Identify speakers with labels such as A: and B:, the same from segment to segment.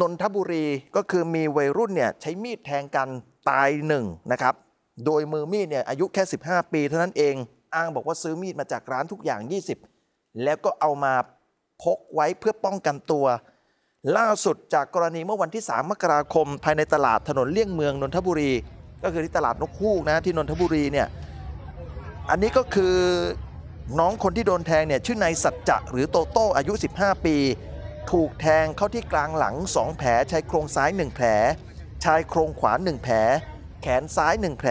A: นนทบุรีก็คือมีวัยรุ่นเนี่ยใช้มีดแทงกันตายหนึ่งนะครับ โดยมือมีดเนี่ยอายุแค่ 15 ปีเท่านั้นเองอ้างบอกว่าซื้อมีดมาจากร้านทุกอย่าง 20 แล้วก็เอามาพกไว้เพื่อป้องกันตัว ล่าสุดจากกรณีเมื่อวันที่ 3 มกราคมภายในตลาดถนนเลี่ยงเมืองนนทบุรี ก็คือที่ตลาดนกคู่นะ ที่นนทบุรีเนี่ยอันนี้ก็คือน้องคนที่โดนแทงเนี่ยชื่อนายสัจจะหรือโตโต้อายุ 15 ปีถูกแทงเข้าที่กลางหลัง 2แผลชายโครงซ้าย1แผลชายโครงขวา1แผลแขนซ้าย1แผล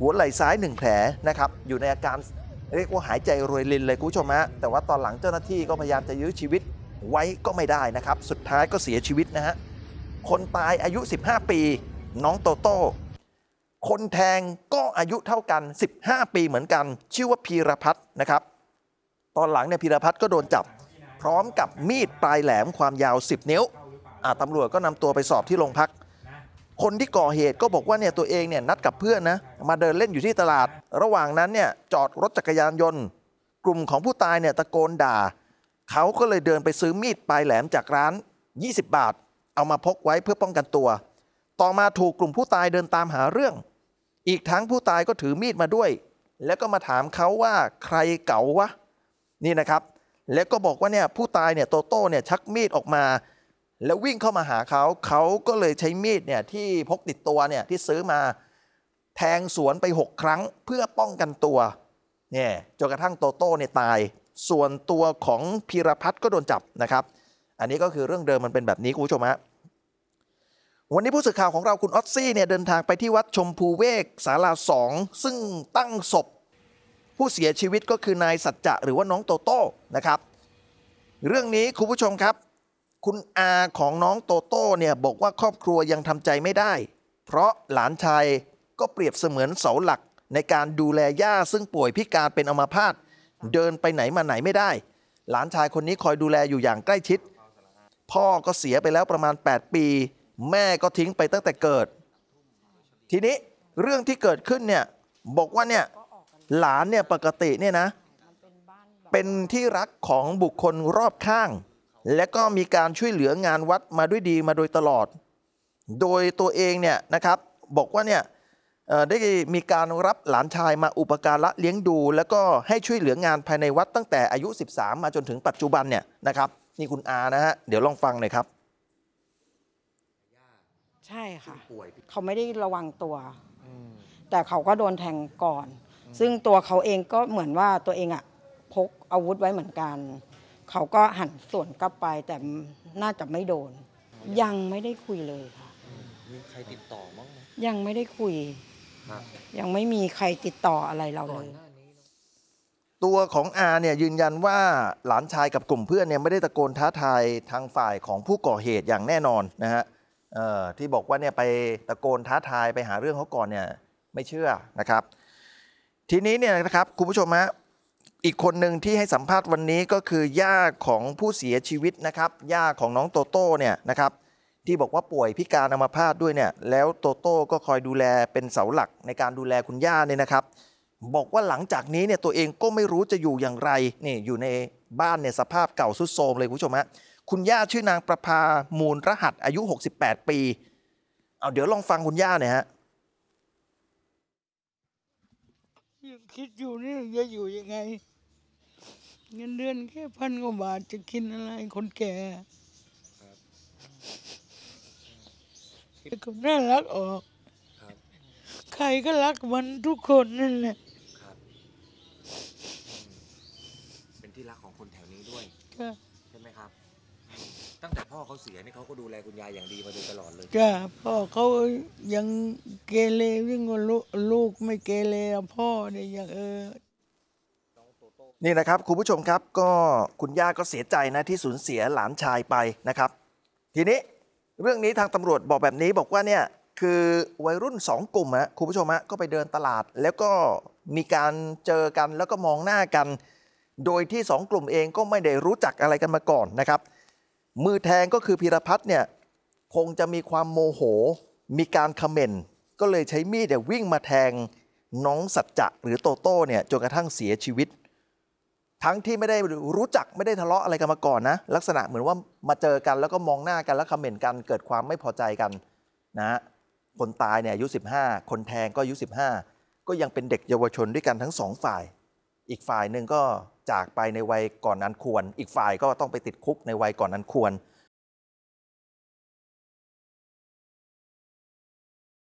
A: หัวไหล่ซ้าย 1 แผลนะครับอยู่ในอาการเรียกว่าหายใจรวยลินเลยคุณผู้ชมฮะแต่ว่าตอนหลังเจ้าหน้าที่ก็พยายามจะยื้อชีวิตไว้ก็ไม่ได้นะครับ สุดท้ายก็เสียชีวิตนะฮะคนตายอายุ 15 ปี น้องโตโต้คนแทงก็อายุเท่ากัน 15 ปีเหมือนกัน ชื่อว่าพีรพัฒน์นะครับ ตอนหลังเนี่ยพีรพัฒน์ก็โดนจับพร้อมกับมีดปลายแหลมความยาว 10 นิ้ว ตำรวจก็นำตัวไปสอบที่โรงพัก คนที่ก่อเหตุก็บอกว่าเนี่ยตัวเองเนี่ยนัดกับเพื่อนนะ มาเดินเล่นอยู่ที่ตลาด ระหว่างนั้นเนี่ยจอดรถจักรยานยนต์ กลุ่มของผู้ตายเนี่ยตะโกนด่า เขาก็เลยเดินไปซื้อมีดปลายแหลมจากร้าน 20 บาท เอามาพกไว้เพื่อป้องกันตัว ต่อมาถูกกลุ่มผู้ตายเดินตามหาเรื่อง อีกทั้งผู้ตายก็ถือมีดมาด้วย แล้วก็มาถามเขาว่าใครเก๋าวะนี่นะครับแล้วก็บอกว่าเนี่ยผู้ตายเนี่ยโตโต้เนี่ยชักมีดออกมา แล้ววิ่งเข้ามาหาเขา เขาก็เลยใช้มีดเนี่ยที่พกติดตัวเนี่ยที่ซื้อมาแทงสวนไป 6 ครั้งเพื่อป้องกันตัวเนี่ยจนกระทั่งโตโต้เนี่ยตาย ส่วนตัวของพีรพัฒน์ก็โดนจับนะครับ อันนี้ก็คือเรื่องเดิมมันเป็นแบบนี้คุณผู้ชมฮะวันนี้ผู้สื่อข่าวของเราคุณออซซี่เนี่ยเดินทางไปที่วัดชมพูเวกสาราสองซึ่งตั้งศพผู้เสียชีวิตก็คือนายสัจจะหรือว่าน้องโตโต้นะครับ เรื่องนี้คุณผู้ชมครับ คุณอาของน้องโตโต้เนี่ยบอกว่าครอบครัวยังทำใจไม่ได้ เพราะหลานชายก็เปรียบเสมือนเสาหลักในการดูแลย่าซึ่งป่วยพิการเป็นอัมพาตเดินไปไหนมาไหนไม่ได้ หลานชายคนนี้คอยดูแลอยู่อย่างใกล้ชิด พ่อก็เสียไปแล้วประมาณ 8 ปี แม่ก็ทิ้งไปตั้งแต่เกิด ทีนี้เรื่องที่เกิดขึ้นเนี่ยบอกว่าเนี่ยหลานเนี่ยปกติเนี่ยนะเป็นที่รักของบุคคลรอบข้าง และก็มีการช่วยเหลืองานวัดมาด้วยดีมาโดยตลอด โดยตัวเองเนี่ยนะครับ บอกว่าเนี่ยได้มีการรับหลานชายมาอุปการะเลี้ยงดู แล้วก็ให้ช่วยเหลืองานภายในวัดตั้งแต่อายุ 13 มาจนถึงปัจจุบันเนี่ยนะครับนี่คุณอานะฮะ เดี๋ยวลองฟังหน่อยครับ ใช่ค่ะเขาไม่ได้ระวังตัวแต่เขาก็โดนแทงก่อนซึ่งตัวเขาเองก็เหมือนว่าตัวเองอะพกอาวุธไว้เหมือนกัน เขาก็หันส่วนกลับไปแต่น่าจะไม่โดน ยังไม่ได้คุยเลยค่ะมีใครติดต่อมั้งไหมยังไม่ได้คุย ยังไม่มีใครติดต่ออะไรเราเลยตัวของอาเนี่ยยืนยันว่าหลานชายกับกลุ่มเพื่อนเนี่ยไม่ได้ตะโกนท้าทาย ทางฝ่ายของผู้ก่อเหตุอย่างแน่นอนนะฮะที่บอกว่าเนี่ยไปตะโกนท้าทายไปหาเรื่องเขาก่อนเนี่ยไม่เชื่อนะครับทีนี้เนี่ยนะครับคุณผู้ชมฮะอีกคนหนึ่งที่ให้สัมภาษณ์วันนี้ก็คือย่าของผู้เสียชีวิตนะครับย่าของน้องโตโต้เนี่ยนะครับที่บอกว่าป่วยพิการอัมาพาตด้วยเนี่ยแล้วโตโต้ก็คอยดูแลเป็นเสาหลักในการดูแลคุณย่าเนี่ยนะครับ บอกว่าหลังจากนี้เนี่ยตัวเองก็ไม่รู้จะอยู่อย่างไรนี่อยู่ในบ้านเนี่ยสภาพเก่าสุดโทรมเลยคุณผู้ชมฮะคุณย่าชื่อนางประภามูลรหัสอายุ 68 ปีเอาเดี๋ยวลองฟังคุณย่าเนี่ยฮะยังคิดอยู่นี่ จะอยู่ยังไง เงินเดือนแค่พันกว่าบาท จะกินอะไรคนแก่ก็นน่ารักออก ใครก็รักมันทุกคนนั่นแหละเป็นที่รักของคนแถวนี้ด้วยใช่ไหมครับตั้งแต่พ่อเขาเสียนี่เขาก็ดูแลคุณยายอย่างดีมาโดยตลอดเลยก็พ่อเขายังเกเรวิ่งลูกลูกไม่เกเรพ่อเนี่ยังเออนี่นะครับคุณผู้ชมครับก็คุณย่าก็เสียใจนะที่สูญเสียหลานชายไปนะครับ ทีนี้เรื่องนี้ทางตำรวจบอกแบบนี้บอกว่าเนี่ยคือวัยรุ่น 2 กลุ่มนะคุณผู้ชมฮะก็ไปเดินตลาดแล้วก็มีการเจอกันแล้วก็มองหน้ากัน โดยที่ 2 กลุ่มเองก็ไม่ได้รู้จักอะไรกันมาก่อนนะครับมือแทงก็คือพีรพัฒน์เนี่ยคงจะมีความโมโหมีการคอมเมนต์ก็เลยใช้มีดเนี่ยวิ่งมาแทงน้องสัจจะ หรือโตโต้เนี่ยจนกระทั่งเสียชีวิต ทั้งที่ไม่ได้รู้จักไม่ได้ทะเลาะอะไรกันมาก่อนนะลักษณะเหมือนว่ามาเจอกันแล้วก็มองหน้ากันแล้วคอมเมนต์กันเกิดความไม่พอใจกันนะคนตายเนี่ยอายุ 15 คนแทงก็อายุ 15 ก็ยังเป็นเด็กเยาวชนด้วยกันทั้งสองฝ่ายอีกฝ่ายหนึ่งก็จากไปในวัยก่อนนั้นควร อีกฝ่ายก็ต้องไปติดคุกในวัยก่อนนั้นควร